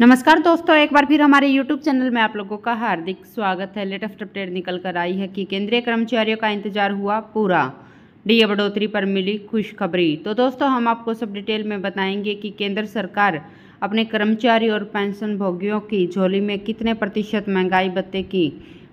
नमस्कार दोस्तों एक बार फिर हमारे YouTube चैनल में आप लोगों का हार्दिक स्वागत है लेटेस्ट अपडेट निकल कर आई है कि केंद्रीय कर्मचारियों का इंतजार हुआ पूरा डी बढ़ोतरी पर मिली खुशखबरी तो दोस्तों हम आपको सब डिटेल में बताएंगे कि केंद्र सरकार अपने कर्मचारी और पेंशन भोगियों की झोली में कितने प्रतिशत महंगाई बत्ते की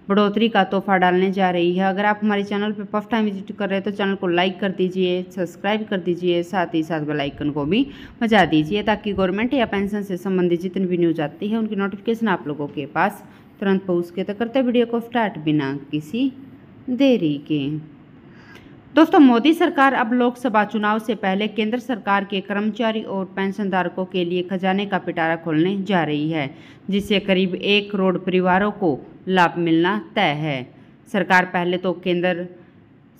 बढ़ोतरी का तोहफा डालने जा रही है अगर आप हमारे चैनल पर फर्स्ट टाइम विजिट कर रहे हैं तो चैनल को लाइक कर दीजिए सब्सक्राइब कर दीजिए साथ ही साथ बेल आइकन को भी बजा दीजिए ताकि गवर्नमेंट या पेंशन से संबंधित जितनी भी न्यूज आती है उनकी नोटिफिकेशन आप लोगों के पास तुरंत पहुँच के तो करते वीडियो को स्टार्ट बिना किसी देरी के दोस्तों मोदी सरकार अब लोकसभा चुनाव से पहले केंद्र सरकार के कर्मचारी और पेंशनधारकों के लिए खजाने का पिटारा खोलने जा रही है जिससे करीब एक करोड़ परिवारों को लाभ मिलना तय है सरकार पहले तो केंद्र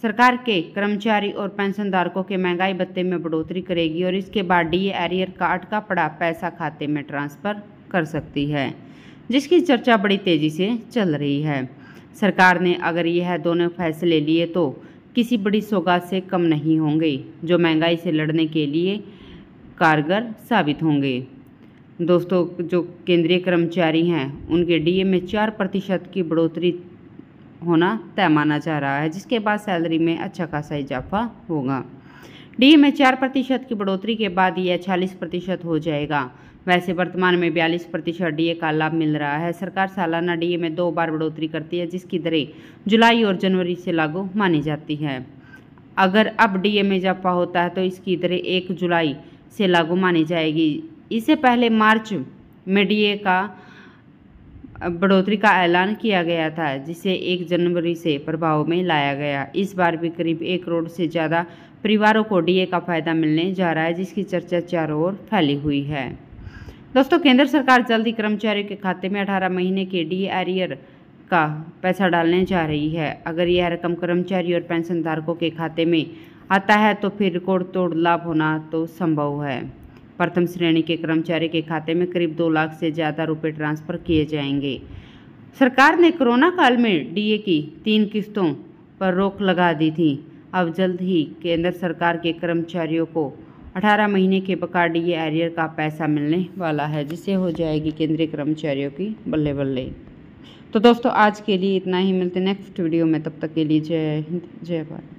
सरकार के कर्मचारी और पेंशनधारकों के महंगाई भत्ते में बढ़ोतरी करेगी और इसके बाद डीए एरियर का अटका पड़ा पैसा खाते में ट्रांसफ़र कर सकती है जिसकी चर्चा बड़ी तेज़ी से चल रही है सरकार ने अगर यह दोनों फैसले लिए तो किसी बड़ी सौगात से कम नहीं होंगे जो महंगाई से लड़ने के लिए कारगर साबित होंगे दोस्तों जो केंद्रीय कर्मचारी हैं उनके डीए में चार प्रतिशत की बढ़ोतरी होना तय माना जा रहा है जिसके बाद सैलरी में अच्छा खासा इजाफा होगा डी में चार प्रतिशत की बढ़ोतरी के बाद यह चालीस प्रतिशत हो जाएगा वैसे वर्तमान में बयालीस प्रतिशत डीए का लाभ मिल रहा है सरकार सालाना डीए में दो बार बढ़ोतरी करती है जिसकी दरें जुलाई और जनवरी से लागू मानी जाती है अगर अब डीए में इजाफा होता है तो इसकी दरें एक जुलाई से लागू मानी जाएगी इससे पहले मार्च में डीए का बढ़ोतरी का ऐलान किया गया था जिसे एक जनवरी से प्रभाव में लाया गया इस बार भी करीब एक करोड़ से ज़्यादा परिवारों को डीए का फायदा मिलने जा रहा है जिसकी चर्चा चारों ओर फैली हुई है दोस्तों केंद्र सरकार जल्द ही कर्मचारियों के खाते में अठारह महीने के डी एरियर का पैसा डालने जा रही है अगर यह रकम कर्मचारी और पेंशन धारकों के खाते में आता है तो फिर रिकॉर्ड तोड़ लाभ होना तो संभव है प्रथम श्रेणी के कर्मचारी के खाते में करीब दो लाख से ज़्यादा रुपए ट्रांसफ़र किए जाएंगे सरकार ने कोरोना काल में डीए की तीन किस्तों पर रोक लगा दी थी अब जल्द ही केंद्र सरकार के कर्मचारियों को 18 महीने के बकार्ड ये एरियर का पैसा मिलने वाला है जिससे हो जाएगी केंद्रीय कर्मचारियों की बल्ले बल्ले तो दोस्तों आज के लिए इतना ही मिलते नेक्स्ट वीडियो में तब तक के लिए जय हिंद जय भारत